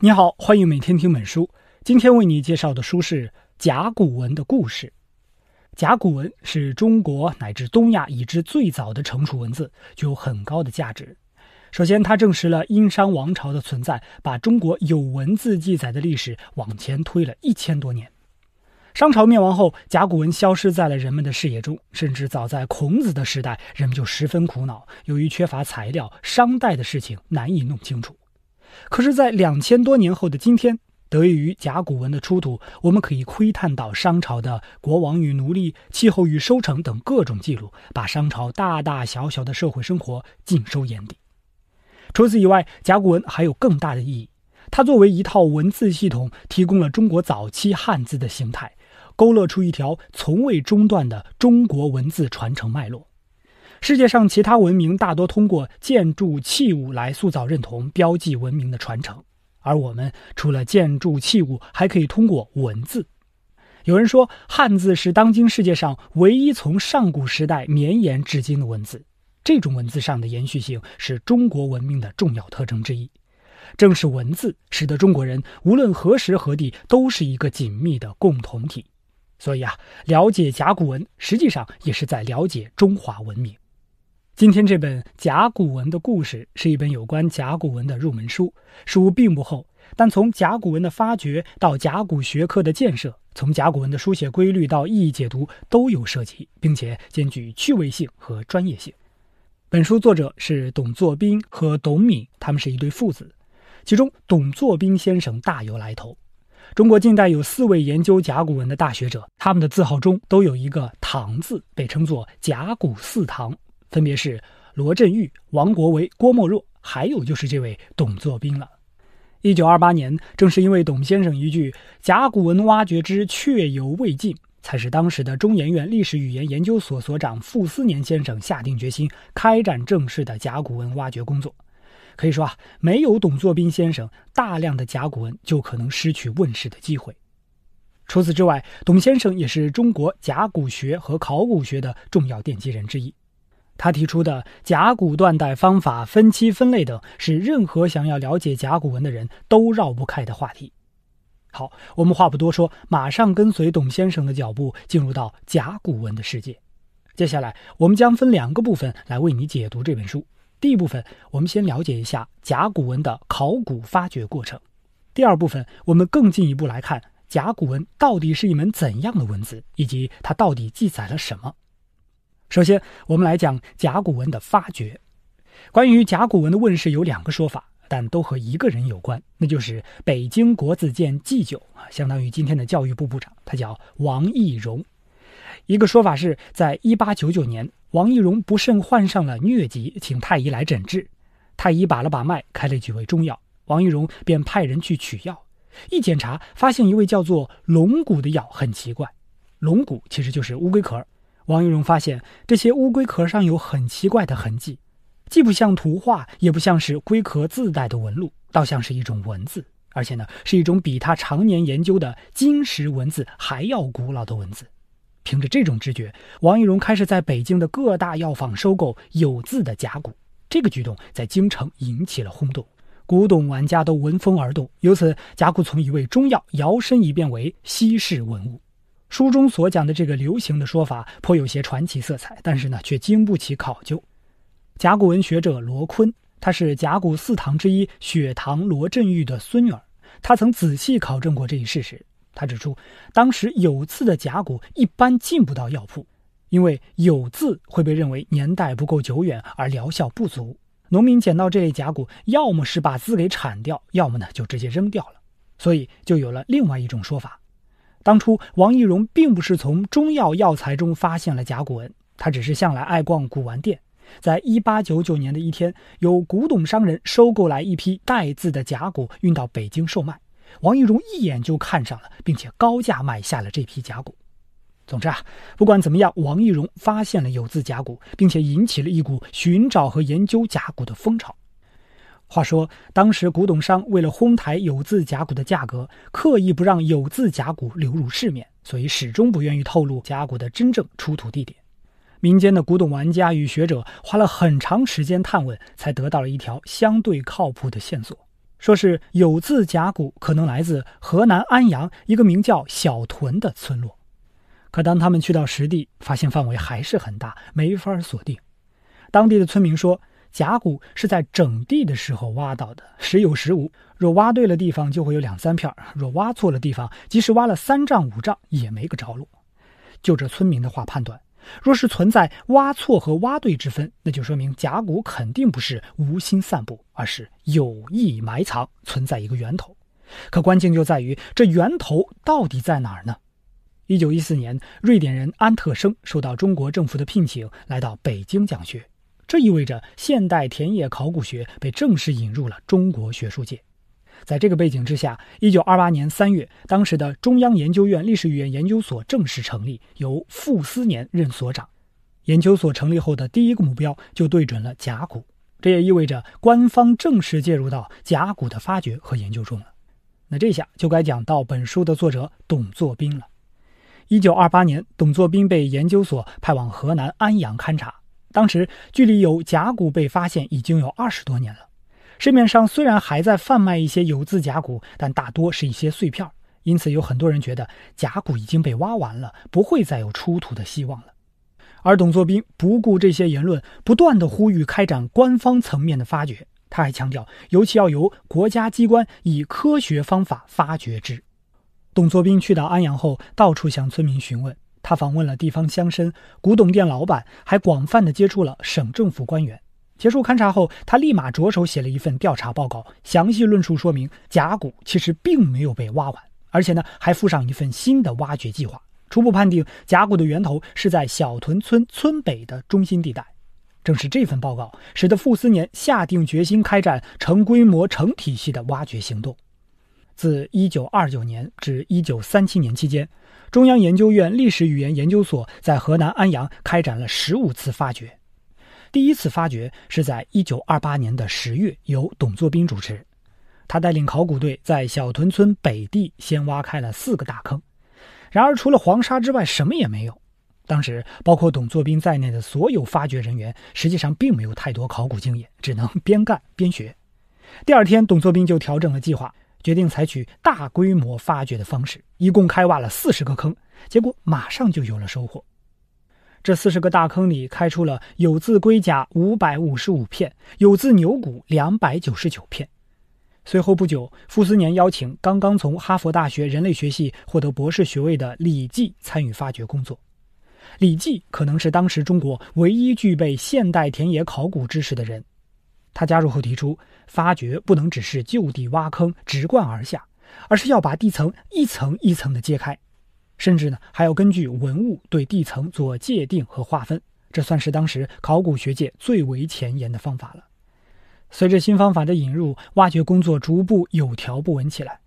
你好，欢迎每天听本书。今天为你介绍的书是《甲骨文的故事》。甲骨文是中国乃至东亚已知最早的成熟文字，具有很高的价值。首先，它证实了殷商王朝的存在，把中国有文字记载的历史往前推了一千多年。商朝灭亡后，甲骨文消失在了人们的视野中，甚至早在孔子的时代，人们就十分苦恼，由于缺乏材料，商代的事情难以弄清楚。可是，在两千多年后的今天，得益于甲骨文的出土，我们可以窥探到商朝的国王与奴隶、气候与收成等各种记录，把商朝大大小小的社会生活尽收眼底。除此以外，甲骨文还有更大的意义，它作为一套文字系统，提供了中国早期汉字的形态，勾勒出一条从未中断的中国文字传承脉络。世界上其他文明大多通过建筑器物来塑造认同、标记文明的传承，而我们除了建筑器物，还可以通过文字。有人说汉字是当今世界上唯一从上古时代绵延至今的文字，这种文字上的延续性是中国文明的重要特征之一。正是文字使得中国人无论何时何地都是一个紧密的共同体。所以啊，了解甲骨文实际上也是在了解中华文明。今天这本甲骨文的故事是一本有关甲骨文的入门书，书并不厚，但从甲骨文的发掘到甲骨学科的建设，从甲骨文的书写规律到意义解读都有涉及，并且兼具趣味性和专业性。本书作者是董作宾和董敏，他们是一对父子，其中董作宾先生大有来头。中国近代有四位研究甲骨文的大学者，他们的字号中都有一个“唐”字，被称作甲骨四唐。分别是罗振玉、王国维、郭沫若，还有就是这位董作宾了。一九二八年，正是因为董先生一句“甲骨文挖掘之确犹未尽”，才使当时的中研院历史语言研究所所长傅斯年先生下定决心开展正式的甲骨文挖掘工作。可以说啊，没有董作宾先生，大量的甲骨文就可能失去问世的机会。除此之外，董先生也是中国甲骨学和考古学的重要奠基人之一。他提出的甲骨断代方法、分期分类等，是任何想要了解甲骨文的人都绕不开的话题。好，我们话不多说，马上跟随董先生的脚步，进入到甲骨文的世界。接下来，我们将分两个部分来为你解读这本书。第一部分，我们先了解一下甲骨文的考古发掘过程；第二部分，我们更进一步来看甲骨文到底是一门怎样的文字，以及它到底记载了什么。首先，我们来讲甲骨文的发掘。关于甲骨文的问世，有两个说法，但都和一个人有关，那就是北京国子监祭酒，啊，相当于今天的教育部部长，他叫王懿荣。一个说法是在一八九九年，王懿荣不慎患上了疟疾，请太医来诊治。太医把了把脉，开了几味中药，王懿荣便派人去取药。一检查，发现一味叫做龙骨的药很奇怪，龙骨其实就是乌龟壳。王玉荣发现这些乌龟壳上有很奇怪的痕迹，既不像图画，也不像是龟壳自带的纹路，倒像是一种文字，而且呢，是一种比他常年研究的金石文字还要古老的文字。凭着这种直觉，王玉荣开始在北京的各大药房收购有字的甲骨。这个举动在京城引起了轰动，古董玩家都闻风而动。由此，甲骨从一味中药摇身一变为稀世文物。书中所讲的这个流行的说法颇有些传奇色彩，但是呢，却经不起考究。甲骨文学者罗坤，他是甲骨四堂之一雪堂罗振玉的孙女，他曾仔细考证过这一事实。他指出，当时有字的甲骨一般进不到药铺，因为有字会被认为年代不够久远而疗效不足。农民捡到这类甲骨，要么是把字给铲掉，要么呢就直接扔掉了。所以就有了另外一种说法。当初王懿荣并不是从中药药材中发现了甲骨文，他只是向来爱逛古玩店。在一八九九年的一天，有古董商人收购来一批带字的甲骨，运到北京售卖。王懿荣一眼就看上了，并且高价买下了这批甲骨。总之啊，不管怎么样，王懿荣发现了有字甲骨，并且引起了一股寻找和研究甲骨的风潮。话说，当时古董商为了哄抬有字甲骨的价格，刻意不让有字甲骨流入市面，所以始终不愿意透露甲骨的真正出土地点。民间的古董玩家与学者花了很长时间探问，才得到了一条相对靠谱的线索，说是有字甲骨可能来自河南安阳一个名叫小屯的村落。可当他们去到实地，发现范围还是很大，没法锁定。当地的村民说。甲骨是在整地的时候挖到的，时有时无。若挖对了地方，就会有两三片；若挖错了地方，即使挖了三丈五丈，也没个着落。就这村民的话判断，若是存在挖错和挖对之分，那就说明甲骨肯定不是无心散布，而是有意埋藏，存在一个源头。可关键就在于这源头到底在哪儿呢？一九一四年，瑞典人安特生受到中国政府的聘请，来到北京讲学。这意味着现代田野考古学被正式引入了中国学术界。在这个背景之下，一九二八年三月，当时的中央研究院历史语言研究所正式成立，由傅斯年任所长。研究所成立后的第一个目标就对准了甲骨，这也意味着官方正式介入到甲骨的发掘和研究中了。那这下就该讲到本书的作者董作宾了。一九二八年，董作宾被研究所派往河南安阳勘察。当时距离有甲骨被发现已经有二十多年了，市面上虽然还在贩卖一些有字甲骨，但大多是一些碎片，因此有很多人觉得甲骨已经被挖完了，不会再有出土的希望了。而董作宾不顾这些言论，不断的呼吁开展官方层面的发掘。他还强调，尤其要由国家机关以科学方法发掘之。董作宾去到安阳后，到处向村民询问。他访问了地方乡绅、古董店老板，还广泛地接触了省政府官员。结束勘察后，他立马着手写了一份调查报告，详细论述说明甲骨其实并没有被挖完，而且呢，还附上一份新的挖掘计划。初步判定甲骨的源头是在小屯村村北的中心地带。正是这份报告，使得傅斯年下定决心开展成规模、成体系的挖掘行动。自1929年至1937年期间。中央研究院历史语言研究所，在河南安阳开展了十五次发掘。第一次发掘是在一九二八年的十月，由董作宾主持。他带领考古队在小屯村北地先挖开了四个大坑，然而除了黄沙之外，什么也没有。当时，包括董作宾在内的所有发掘人员，实际上并没有太多考古经验，只能边干边学。第二天，董作宾就调整了计划。决定采取大规模发掘的方式，一共开挖了四十个坑，结果马上就有了收获。这四十个大坑里开出了有字龟甲五百五十五片，有字牛骨两百九十九片。随后不久，傅斯年邀请刚刚从哈佛大学人类学系获得博士学位的李济参与发掘工作。李济可能是当时中国唯一具备现代田野考古知识的人。他加入后提出，发掘不能只是就地挖坑直贯而下，而是要把地层一层一层的揭开，甚至呢还要根据文物对地层做界定和划分。这算是当时考古学界最为前沿的方法了。随着新方法的引入，挖掘工作逐步有条不紊起来。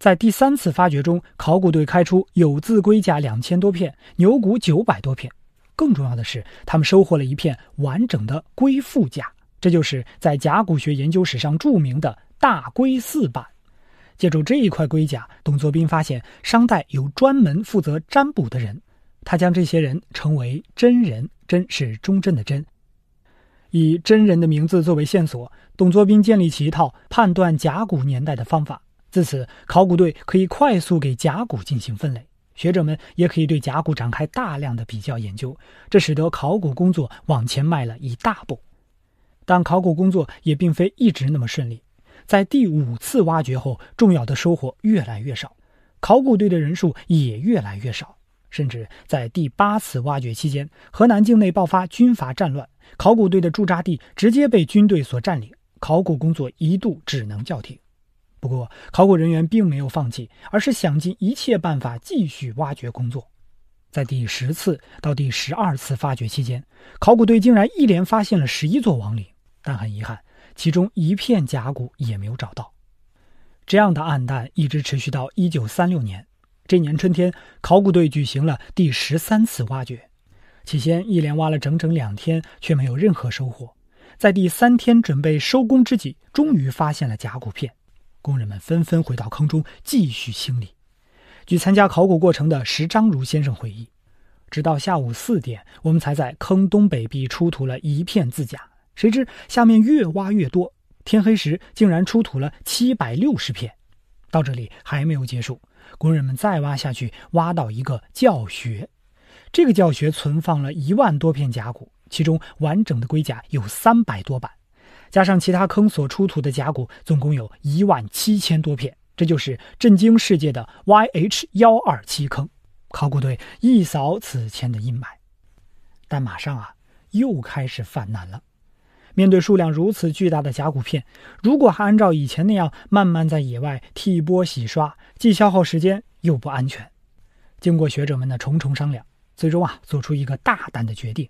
在第三次发掘中，考古队开出有字龟甲两千多片，牛骨九百多片。更重要的是，他们收获了一片完整的龟腹甲。这就是在甲骨学研究史上著名的大龟四版。借助这一块龟甲，董作宾发现商代有专门负责占卜的人，他将这些人称为“真人”，“真”是忠贞的“真”。以真人的名字作为线索，董作宾建立起一套判断甲骨年代的方法。自此，考古队可以快速给甲骨进行分类，学者们也可以对甲骨展开大量的比较研究。这使得考古工作往前迈了一大步。但考古工作也并非一直那么顺利，在第五次挖掘后，重要的收获越来越少，考古队的人数也越来越少。甚至在第八次挖掘期间，河南境内爆发军阀战乱，考古队的驻扎地直接被军队所占领，考古工作一度只能叫停。不过，考古人员并没有放弃，而是想尽一切办法继续挖掘工作。在第十次到第十二次发掘期间，考古队竟然一连发现了十一座王陵。但很遗憾，其中一片甲骨也没有找到。这样的暗淡一直持续到一九三六年。这年春天，考古队举行了第十三次挖掘，起先一连挖了整整两天，却没有任何收获。在第三天准备收工之际，终于发现了甲骨片，工人们纷纷回到坑中继续清理。据参加考古过程的石章如先生回忆，直到下午四点，我们才在坑东北壁出土了一片字甲。谁知下面越挖越多，天黑时竟然出土了七百六十片。到这里还没有结束，工人们再挖下去，挖到一个教学，这个教学存放了一万多片甲骨，其中完整的龟甲有三百多板，加上其他坑所出土的甲骨，总共有一万七千多片。这就是震惊世界的 YH 幺二七坑，考古队一扫此前的阴霾，但马上啊又开始犯难了。面对数量如此巨大的甲骨片，如果还按照以前那样慢慢在野外剃波洗刷，既消耗时间又不安全。经过学者们的重重商量，最终啊做出一个大胆的决定：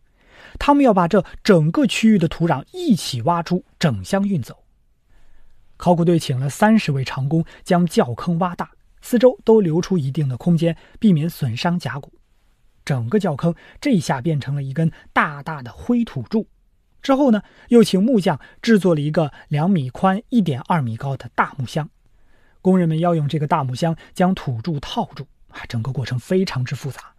他们要把这整个区域的土壤一起挖出，整箱运走。考古队请了三十位长工将窖坑挖大，四周都留出一定的空间，避免损伤甲骨。整个窖坑这下变成了一根大大的灰土柱。之后呢，又请木匠制作了一个两米宽、一点二米高的大木箱。工人们要用这个大木箱将土柱套住，啊，整个过程非常之复杂，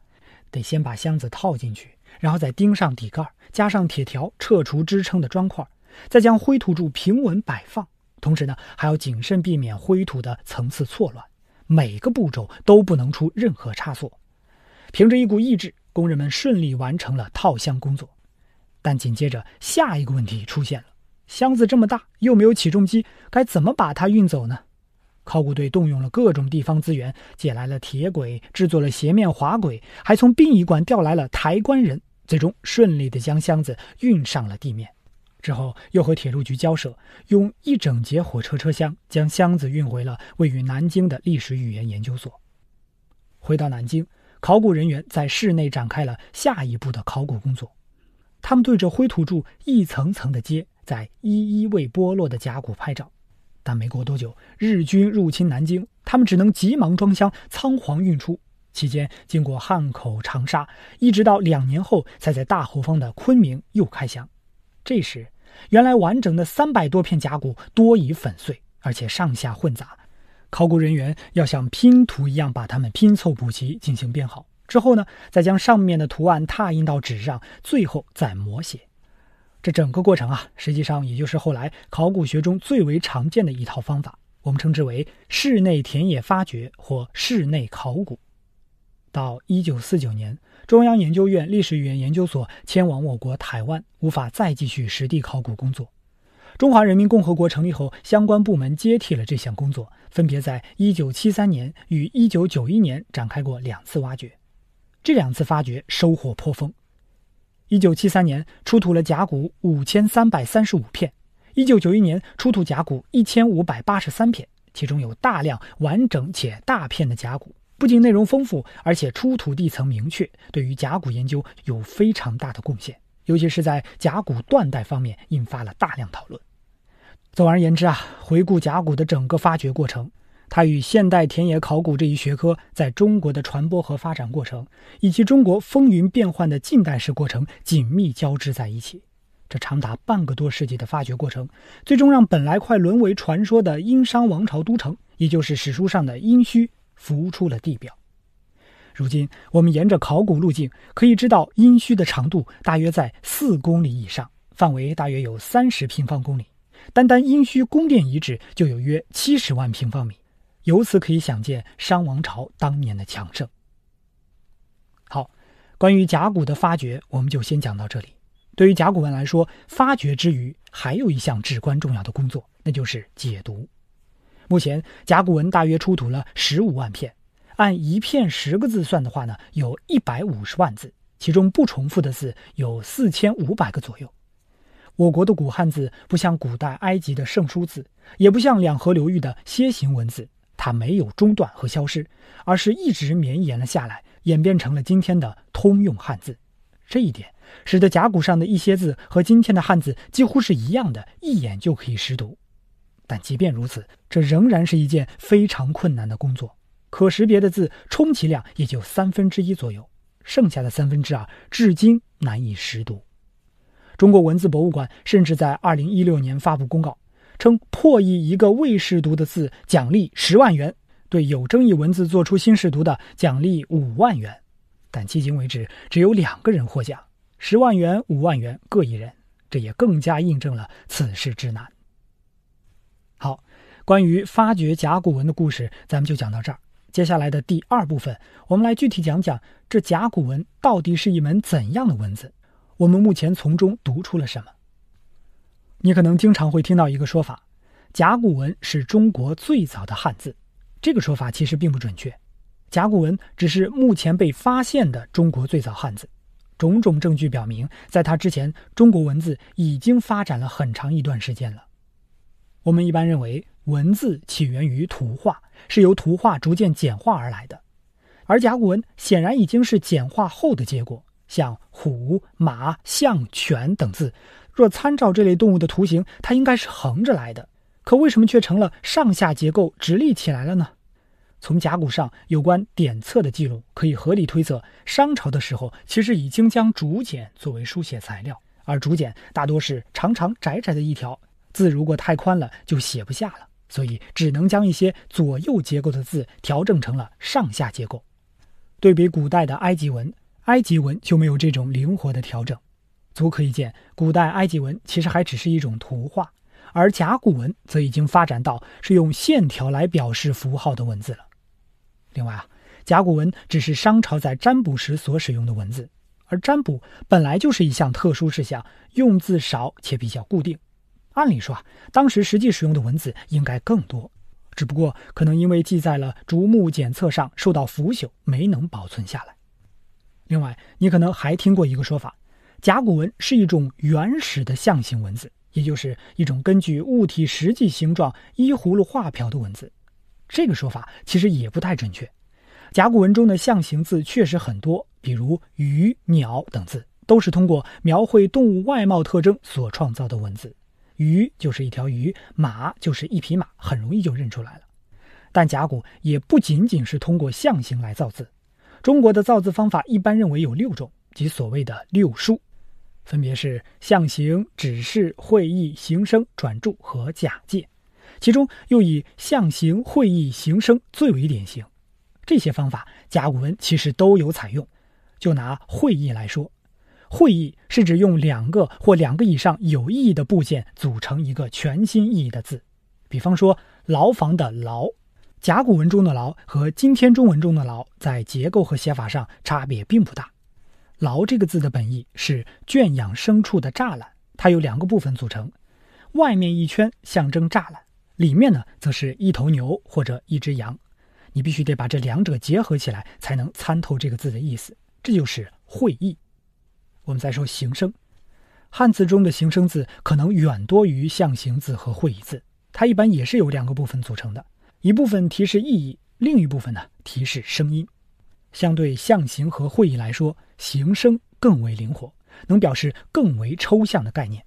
得先把箱子套进去，然后再钉上底盖，加上铁条，撤除支撑的砖块，再将灰土柱平稳摆放。同时呢，还要谨慎避免灰土的层次错乱，每个步骤都不能出任何差错。凭着一股意志，工人们顺利完成了套箱工作。但紧接着，下一个问题出现了：箱子这么大，又没有起重机，该怎么把它运走呢？考古队动用了各种地方资源，借来了铁轨，制作了斜面滑轨，还从殡仪馆调来了抬棺人，最终顺利地将箱子运上了地面。之后，又和铁路局交涉，用一整节火车车厢将箱子运回了位于南京的历史语言研究所。回到南京，考古人员在室内展开了下一步的考古工作。他们对着灰土柱一层层的揭，在一一为剥落的甲骨拍照。但没过多久，日军入侵南京，他们只能急忙装箱，仓皇运出。期间经过汉口、长沙，一直到两年后，才在大后方的昆明又开箱。这时，原来完整的三百多片甲骨多已粉碎，而且上下混杂，考古人员要像拼图一样把它们拼凑补齐，进行编号。之后呢，再将上面的图案拓印到纸上，最后再摹写。这整个过程啊，实际上也就是后来考古学中最为常见的一套方法，我们称之为室内田野发掘或室内考古。到一九四九年，中央研究院历史语言研究所迁往我国台湾，无法再继续实地考古工作。中华人民共和国成立后，相关部门接替了这项工作，分别在一九七三年与一九九一年展开过两次挖掘。这两次发掘收获颇丰。一九七三年出土了甲骨五千三百三十五片，一九九一年出土甲骨一千五百八十三片，其中有大量完整且大片的甲骨，不仅内容丰富，而且出土地层明确，对于甲骨研究有非常大的贡献，尤其是在甲骨断代方面引发了大量讨论。总而言之啊，回顾甲骨的整个发掘过程。它与现代田野考古这一学科在中国的传播和发展过程，以及中国风云变幻的近代史过程紧密交织在一起。这长达半个多世纪的发掘过程，最终让本来快沦为传说的殷商王朝都城，也就是史书上的殷墟，浮出了地表。如今，我们沿着考古路径，可以知道殷墟的长度大约在四公里以上，范围大约有三十平方公里，单单殷墟宫殿遗址就有约七十万平方米。由此可以想见商王朝当年的强盛。好，关于甲骨的发掘，我们就先讲到这里。对于甲骨文来说，发掘之余还有一项至关重要的工作，那就是解读。目前甲骨文大约出土了十五万片，按一片十个字算的话呢，有一百五十万字，其中不重复的字有四千五百个左右。我国的古汉字不像古代埃及的圣书字，也不像两河流域的楔形文字。它没有中断和消失，而是一直绵延了下来，演变成了今天的通用汉字。这一点使得甲骨上的一些字和今天的汉字几乎是一样的，一眼就可以识读。但即便如此，这仍然是一件非常困难的工作。可识别的字充其量也就三分之一左右，剩下的三分之二至今难以识读。中国文字博物馆甚至在二零一六年发布公告。称破译一个未释读的字，奖励十万元；对有争议文字做出新试读的，奖励五万元。但迄今为止，只有两个人获奖，十万元、五万元各一人。这也更加印证了此事之难。好，关于发掘甲骨文的故事，咱们就讲到这儿。接下来的第二部分，我们来具体讲讲这甲骨文到底是一门怎样的文字，我们目前从中读出了什么。你可能经常会听到一个说法，甲骨文是中国最早的汉字。这个说法其实并不准确，甲骨文只是目前被发现的中国最早汉字。种种证据表明，在它之前，中国文字已经发展了很长一段时间了。我们一般认为，文字起源于图画，是由图画逐渐简化而来的，而甲骨文显然已经是简化后的结果，像虎、马、象、犬等字。若参照这类动物的图形，它应该是横着来的，可为什么却成了上下结构直立起来了呢？从甲骨上有关点测的记录，可以合理推测，商朝的时候其实已经将竹简作为书写材料，而竹简大多是长长窄窄的一条，字如果太宽了就写不下了，所以只能将一些左右结构的字调整成了上下结构。对比古代的埃及文，埃及文就没有这种灵活的调整。足可以见，古代埃及文其实还只是一种图画，而甲骨文则已经发展到是用线条来表示符号的文字了。另外啊，甲骨文只是商朝在占卜时所使用的文字，而占卜本来就是一项特殊事项，用字少且比较固定。按理说啊，当时实际使用的文字应该更多，只不过可能因为记载了竹木检测上受到腐朽，没能保存下来。另外，你可能还听过一个说法。甲骨文是一种原始的象形文字，也就是一种根据物体实际形状依葫芦画瓢的文字。这个说法其实也不太准确。甲骨文中的象形字确实很多，比如鱼、鸟等字，都是通过描绘动物外貌特征所创造的文字。鱼就是一条鱼，马就是一匹马，很容易就认出来了。但甲骨也不仅仅是通过象形来造字。中国的造字方法一般认为有六种，即所谓的六书。分别是象形、指示、会意、形声、转注和假借，其中又以象形、会意、形声最为典型。这些方法，甲骨文其实都有采用。就拿会意来说，会意是指用两个或两个以上有意义的部件组成一个全新意义的字。比方说“牢房”的“牢”，甲骨文中的“牢”和今天中文中的“牢”在结构和写法上差别并不大。“劳”这个字的本意是圈养牲畜的栅栏，它由两个部分组成，外面一圈象征栅栏，里面呢则是一头牛或者一只羊，你必须得把这两者结合起来才能参透这个字的意思，这就是会意。我们再说形声，汉字中的形声字可能远多于象形字和会意字，它一般也是由两个部分组成的，一部分提示意义，另一部分呢提示声音。相对象形和会意来说。形声更为灵活，能表示更为抽象的概念。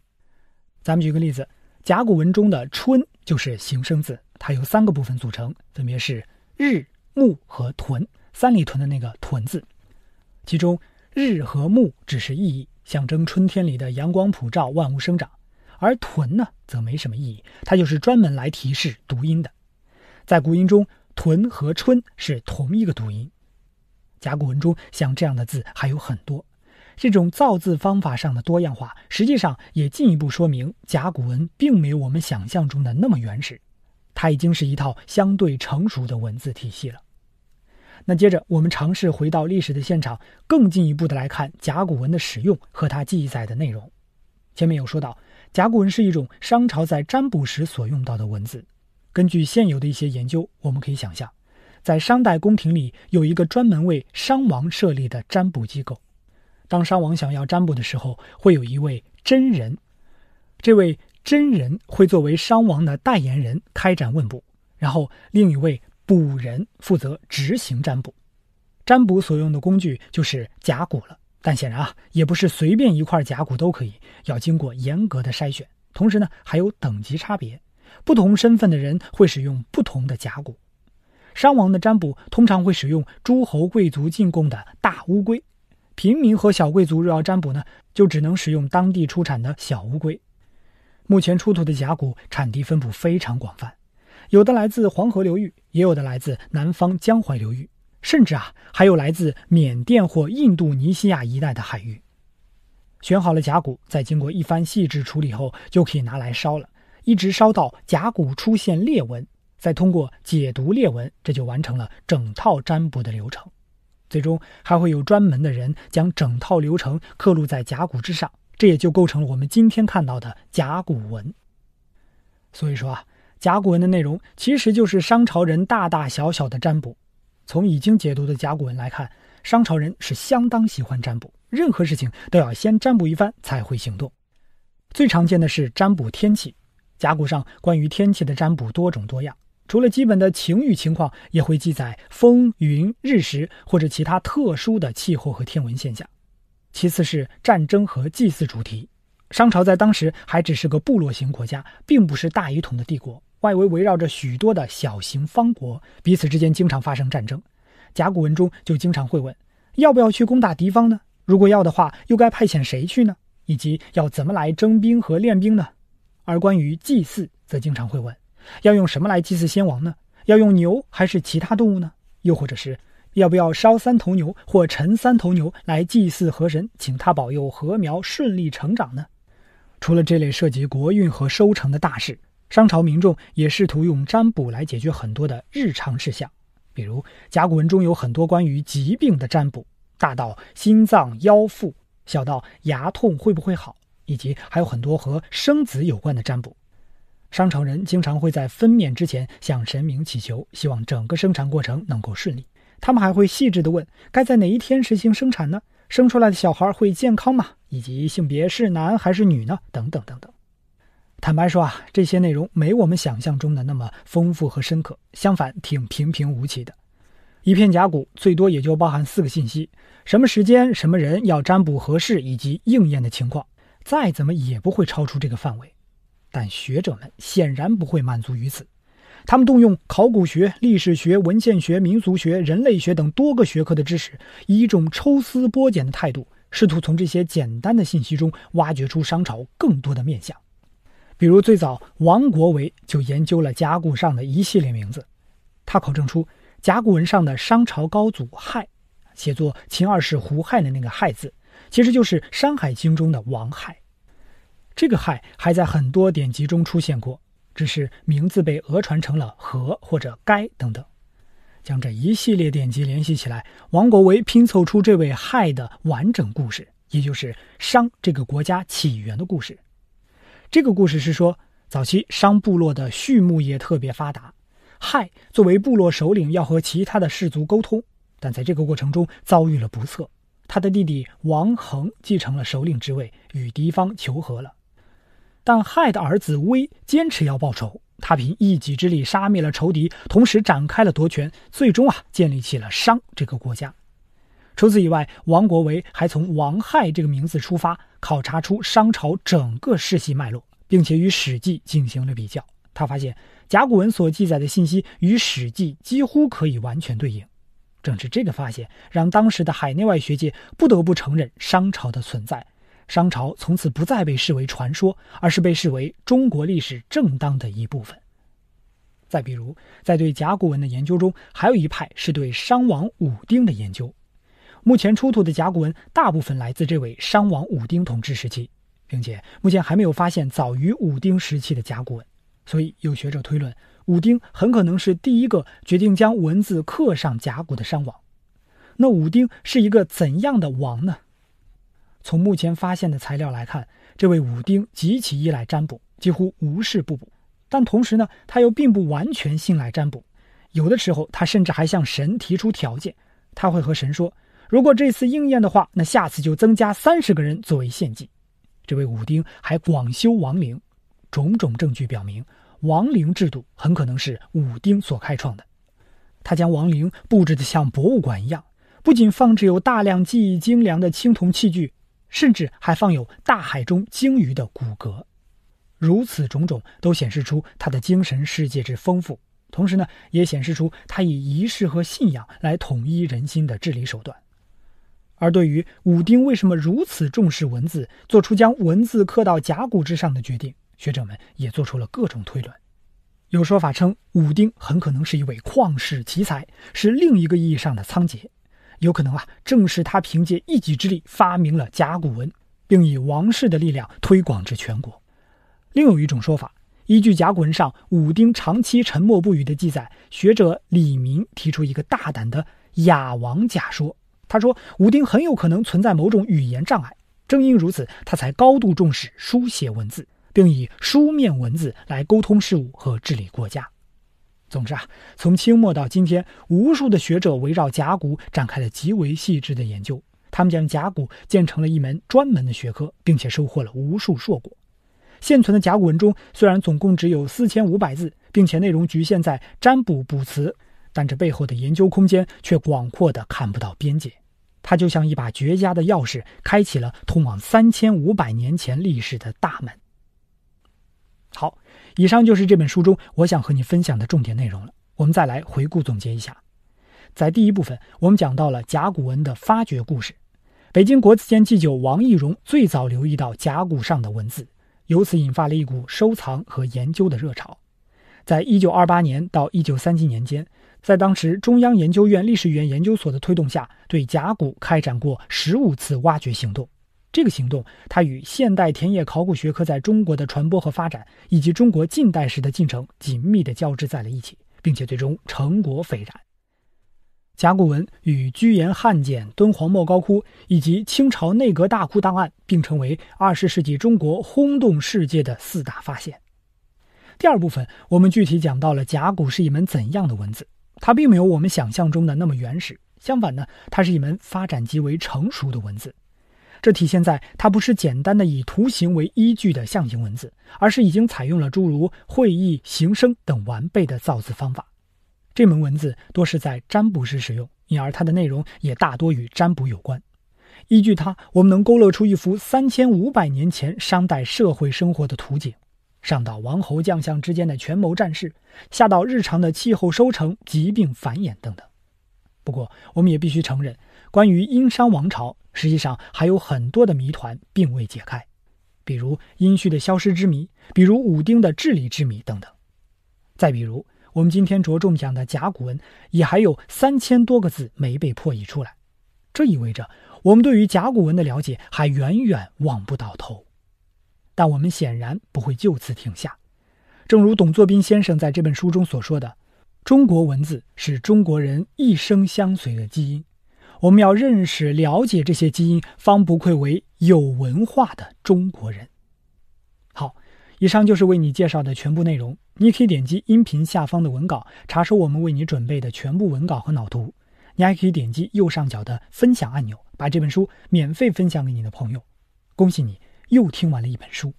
咱们举个例子，甲骨文中的“春”就是形声字，它由三个部分组成，分别是日、暮和屯（三里屯的那个“屯”字）。其中，日和暮只是意义，象征春天里的阳光普照、万物生长；而屯呢，则没什么意义，它就是专门来提示读音的。在古音中，屯和春是同一个读音。甲骨文中像这样的字还有很多，这种造字方法上的多样化，实际上也进一步说明甲骨文并没有我们想象中的那么原始，它已经是一套相对成熟的文字体系了。那接着我们尝试回到历史的现场，更进一步的来看甲骨文的使用和它记载的内容。前面有说到，甲骨文是一种商朝在占卜时所用到的文字。根据现有的一些研究，我们可以想象。在商代宫廷里，有一个专门为商王设立的占卜机构。当商王想要占卜的时候，会有一位真人，这位真人会作为商王的代言人开展问卜，然后另一位卜人负责执行占卜。占卜所用的工具就是甲骨了，但显然啊，也不是随便一块甲骨都可以，要经过严格的筛选。同时呢，还有等级差别，不同身份的人会使用不同的甲骨。商王的占卜通常会使用诸侯贵族进贡的大乌龟，平民和小贵族若要占卜呢，就只能使用当地出产的小乌龟。目前出土的甲骨产地分布非常广泛，有的来自黄河流域，也有的来自南方江淮流域，甚至啊还有来自缅甸或印度尼西亚一带的海域。选好了甲骨，在经过一番细致处理后，就可以拿来烧了，一直烧到甲骨出现裂纹。再通过解读裂纹，这就完成了整套占卜的流程。最终还会有专门的人将整套流程刻录在甲骨之上，这也就构成了我们今天看到的甲骨文。所以说啊，甲骨文的内容其实就是商朝人大大小小的占卜。从已经解读的甲骨文来看，商朝人是相当喜欢占卜，任何事情都要先占卜一番才会行动。最常见的是占卜天气，甲骨上关于天气的占卜多种多样。除了基本的晴雨情况，也会记载风云日食或者其他特殊的气候和天文现象。其次是战争和祭祀主题。商朝在当时还只是个部落型国家，并不是大一统的帝国，外围围绕着许多的小型方国，彼此之间经常发生战争。甲骨文中就经常会问要不要去攻打敌方呢？如果要的话，又该派遣谁去呢？以及要怎么来征兵和练兵呢？而关于祭祀，则经常会问。要用什么来祭祀先王呢？要用牛还是其他动物呢？又或者是要不要烧三头牛或沉三头牛来祭祀河神，请他保佑禾苗顺利成长呢？除了这类涉及国运和收成的大事，商朝民众也试图用占卜来解决很多的日常事项，比如甲骨文中有很多关于疾病的占卜，大到心脏、腰腹，小到牙痛会不会好，以及还有很多和生子有关的占卜。商城人经常会在分娩之前向神明祈求，希望整个生产过程能够顺利。他们还会细致地问，该在哪一天实行生产呢？生出来的小孩会健康吗？以及性别是男还是女呢？等等等等。坦白说啊，这些内容没我们想象中的那么丰富和深刻，相反挺平平无奇的。一片甲骨最多也就包含四个信息：什么时间、什么人要占卜合适，以及应验的情况。再怎么也不会超出这个范围。但学者们显然不会满足于此，他们动用考古学、历史学、文献学、民俗学、人类学等多个学科的知识，以一种抽丝剥茧的态度，试图从这些简单的信息中挖掘出商朝更多的面相。比如，最早王国维就研究了甲骨上的一系列名字，他考证出甲骨文上的商朝高祖亥，写作秦二世胡亥的那个亥字，其实就是《山海经》中的王亥。这个亥还在很多典籍中出现过，只是名字被讹传成了和或者该等等。将这一系列典籍联系起来，王国维拼凑出这位亥的完整故事，也就是商这个国家起源的故事。这个故事是说，早期商部落的畜牧业特别发达，亥作为部落首领要和其他的氏族沟通，但在这个过程中遭遇了不测。他的弟弟王恒继承了首领之位，与敌方求和了。但害的儿子威坚持要报仇，他凭一己之力杀灭了仇敌，同时展开了夺权，最终啊建立起了商这个国家。除此以外，王国维还从王亥这个名字出发，考察出商朝整个世系脉络，并且与《史记》进行了比较。他发现甲骨文所记载的信息与《史记》几乎可以完全对应。正是这个发现，让当时的海内外学界不得不承认商朝的存在。商朝从此不再被视为传说，而是被视为中国历史正当的一部分。再比如，在对甲骨文的研究中，还有一派是对商王武丁的研究。目前出土的甲骨文大部分来自这位商王武丁统治时期，并且目前还没有发现早于武丁时期的甲骨文。所以，有学者推论，武丁很可能是第一个决定将文字刻上甲骨的商王。那武丁是一个怎样的王呢？从目前发现的材料来看，这位武丁极其依赖占卜，几乎无事不卜。但同时呢，他又并不完全信赖占卜，有的时候他甚至还向神提出条件。他会和神说：“如果这次应验的话，那下次就增加三十个人作为献祭。”这位武丁还广修亡灵，种种证据表明，亡灵制度很可能是武丁所开创的。他将亡灵布置得像博物馆一样，不仅放置有大量技艺精良的青铜器具。甚至还放有大海中鲸鱼的骨骼，如此种种都显示出他的精神世界之丰富。同时呢，也显示出他以仪式和信仰来统一人心的治理手段。而对于武丁为什么如此重视文字，做出将文字刻到甲骨之上的决定，学者们也做出了各种推论。有说法称，武丁很可能是一位旷世奇才，是另一个意义上的仓颉。有可能啊，正是他凭借一己之力发明了甲骨文，并以王室的力量推广至全国。另有一种说法，依据甲骨文上武丁长期沉默不语的记载，学者李明提出一个大胆的“哑王”假说。他说，武丁很有可能存在某种语言障碍，正因如此，他才高度重视书写文字，并以书面文字来沟通事物和治理国家。总之啊，从清末到今天，无数的学者围绕甲骨展开了极为细致的研究，他们将甲骨建成了一门专门的学科，并且收获了无数硕果。现存的甲骨文中，虽然总共只有四千五百字，并且内容局限在占卜卜辞，但这背后的研究空间却广阔的看不到边界。它就像一把绝佳的钥匙，开启了通往三千五百年前历史的大门。好。以上就是这本书中我想和你分享的重点内容了。我们再来回顾总结一下：在第一部分，我们讲到了甲骨文的发掘故事。北京国子监祭酒王懿荣最早留意到甲骨上的文字，由此引发了一股收藏和研究的热潮。在1928年到1937年间，在当时中央研究院历史语言研究所的推动下，对甲骨开展过15次挖掘行动。这个行动，它与现代田野考古学科在中国的传播和发展，以及中国近代史的进程紧密的交织在了一起，并且最终成果斐然。甲骨文与居延汉简、敦煌莫高窟以及清朝内阁大库档案并称为二十世纪中国轰动世界的四大发现。第二部分，我们具体讲到了甲骨是一门怎样的文字，它并没有我们想象中的那么原始，相反呢，它是一门发展极为成熟的文字。这体现在它不是简单的以图形为依据的象形文字，而是已经采用了诸如会意、形声等完备的造字方法。这门文字多是在占卜时使用，因而它的内容也大多与占卜有关。依据它，我们能勾勒出一幅三千五百年前商代社会生活的图景，上到王侯将相之间的权谋战事，下到日常的气候、收成、疾病、繁衍等等。不过，我们也必须承认，关于殷商王朝。实际上还有很多的谜团并未解开，比如殷墟的消失之谜，比如武丁的治理之谜等等。再比如，我们今天着重讲的甲骨文，也还有三千多个字没被破译出来。这意味着我们对于甲骨文的了解还远远望不到头。但我们显然不会就此停下。正如董作宾先生在这本书中所说的：“中国文字是中国人一生相随的基因。”我们要认识、了解这些基因，方不愧为有文化的中国人。好，以上就是为你介绍的全部内容。你可以点击音频下方的文稿，查收我们为你准备的全部文稿和脑图。你还可以点击右上角的分享按钮，把这本书免费分享给你的朋友。恭喜你，又听完了一本书。